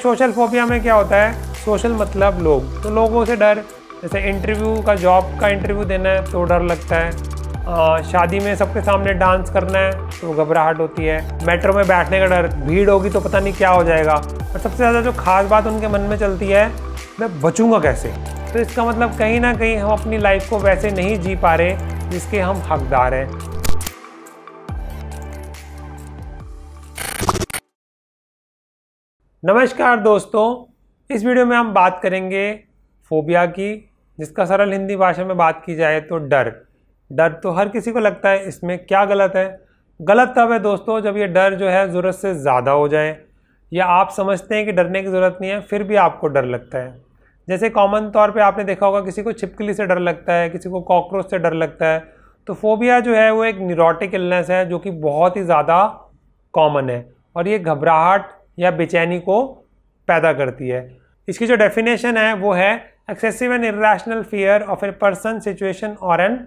social phobia में क्या होता है सोशल मतलब लोग तो लोगों से डर जैसे इंटरव्यू का जॉब का इंटरव्यू देना है तो डर लगता है आ, शादी में सबके सामने डांस करना है तो घबराहट होती है मेट्रो में बैठने का डर भीड़ होगी तो पता नहीं क्या हो जाएगा और सबसे ज़्यादा जो खास बात उनके मन में चलती है मैं बचूंगा कैसे तो इसका मतलब कहीं ना कहीं हम अपनी लाइफ को वैसे नहीं जी पा रहे जिसके हम हकदार हैं नमस्कार दोस्तों इस वीडियो में हम बात करेंगे फोबिया की जिसका सरल हिंदी भाषा में बात की जाए तो डर डर तो हर किसी को लगता है इसमें क्या गलत है गलत तब है दोस्तों जब ये डर जो है ज़रूरत से ज़्यादा हो जाए या आप समझते हैं कि डरने की ज़रूरत नहीं है फिर भी आपको डर लगता है जैसे कॉमन तौर पर आपने देखा होगा किसी को छिपकली से डर लगता है किसी को कॉकरोच से डर लगता है तो फोबिया जो है वो एक न्यूरोटिक इलनेस है जो कि बहुत ही ज़्यादा कॉमन है और ये घबराहट या बेचैनी को पैदा करती है इसकी जो डेफिनेशन है वो है excessive and irrational fear of a person situation और एन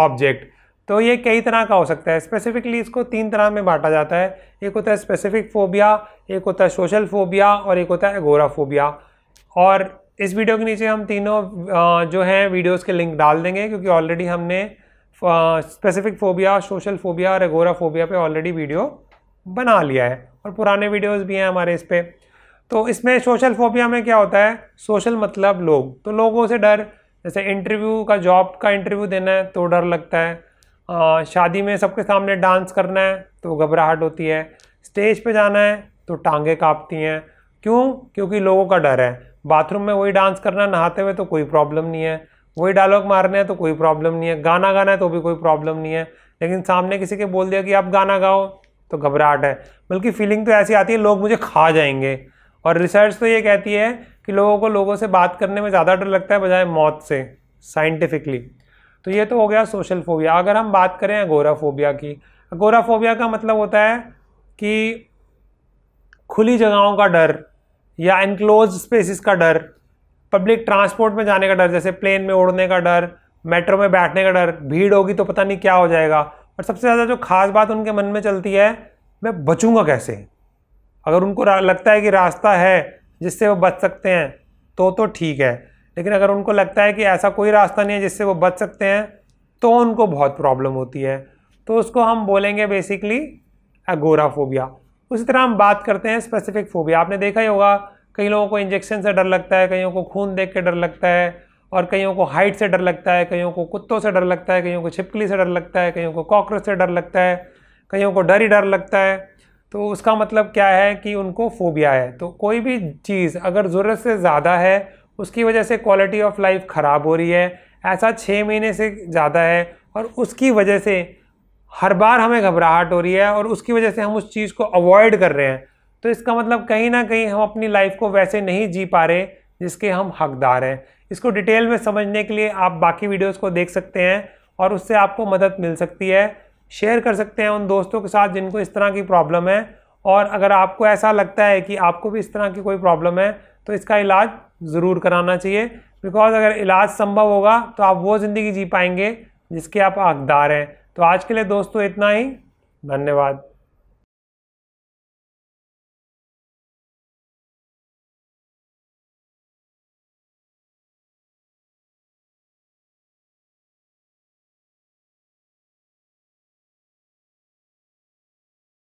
ऑब्जेक्ट तो ये कई तरह का हो सकता है स्पेसिफिकली इसको तीन तरह में बांटा जाता है एक होता है स्पेसिफिक फोबिया एक होता है सोशल फोबिया और एक होता है एगोराफोबिया और इस वीडियो के नीचे हम तीनों जो हैं वीडियोस के लिंक डाल देंगे क्योंकि ऑलरेडी हमने स्पेसिफिक फोबिया सोशल फोबिया और एगोराफोबिया पर ऑलरेडी वीडियो बना लिया है और पुराने वीडियोस भी हैं हमारे इस पर तो इसमें सोशल फोबिया में क्या होता है सोशल मतलब लोग तो लोगों से डर जैसे इंटरव्यू का जॉब का इंटरव्यू देना है तो डर लगता है आ, शादी में सबके सामने डांस करना है तो घबराहट होती है स्टेज पर जाना है तो टांगे काँपती हैं क्यों क्योंकि लोगों का डर है बाथरूम में वही डांस करना नहाते हुए तो कोई प्रॉब्लम नहीं है वही डायलॉग मारने हैं तो कोई प्रॉब्लम नहीं है गाना गाना है तो भी कोई प्रॉब्लम नहीं है लेकिन सामने किसी के बोल दिया कि आप गाना गाओ तो घबराहट है बल्कि फीलिंग तो ऐसी आती है लोग मुझे खा जाएंगे और रिसर्च तो ये कहती है कि लोगों को लोगों से बात करने में ज़्यादा डर लगता है बजाय मौत से साइंटिफिकली तो ये तो हो गया सोशल फोबिया अगर हम बात करें अगोराफोबिया की अगोराफोबिया का मतलब होता है कि खुली जगहों का डर या इनक्लोज स्पेसिस का डर पब्लिक ट्रांसपोर्ट में जाने का डर जैसे प्लेन में उड़ने का डर मेट्रो में बैठने का डर भीड़ होगी तो पता नहीं क्या हो जाएगा और सबसे ज़्यादा जो खास बात उनके मन में चलती है मैं बचूंगा कैसे अगर उनको लगता है कि रास्ता है जिससे वो बच सकते हैं तो तो ठीक है लेकिन अगर उनको लगता है कि ऐसा कोई रास्ता नहीं है जिससे वो बच सकते हैं तो उनको बहुत प्रॉब्लम होती है तो उसको हम बोलेंगे बेसिकली एगोराफोबिया उसी तरह हम बात करते हैं स्पेसिफिक फोबिया आपने देखा ही होगा कई लोगों को इंजेक्शन से डर लगता है कईयों को खून देख के डर लगता है और कईयों को हाइट से डर लगता है कईयों को कुत्तों से डर लगता है कईयों को छिपकली से डर लगता है कईयों को कॉकरोच से डर लगता है कईयों को डर ही डर लगता है तो उसका मतलब क्या है कि उनको फोबिया है तो कोई भी चीज़ अगर ज़रूरत से ज़्यादा है उसकी वजह से क्वालिटी ऑफ लाइफ ख़राब हो रही है ऐसा छः महीने से ज़्यादा है और उसकी वजह से हर बार हमें घबराहट हो रही है और उसकी वजह से हम उस चीज़ को अवॉइड कर रहे हैं तो इसका मतलब कहीं ना कहीं हम अपनी लाइफ को वैसे नहीं जी पा रहे जिसके हम हकदार हैं इसको डिटेल में समझने के लिए आप बाकी वीडियोस को देख सकते हैं और उससे आपको मदद मिल सकती है शेयर कर सकते हैं उन दोस्तों के साथ जिनको इस तरह की प्रॉब्लम है और अगर आपको ऐसा लगता है कि आपको भी इस तरह की कोई प्रॉब्लम है तो इसका इलाज ज़रूर कराना चाहिए बिकॉज अगर इलाज संभव होगा तो आप वो ज़िंदगी जी पाएंगे जिसके आप हकदार हैं तो आज के लिए दोस्तों इतना ही धन्यवाद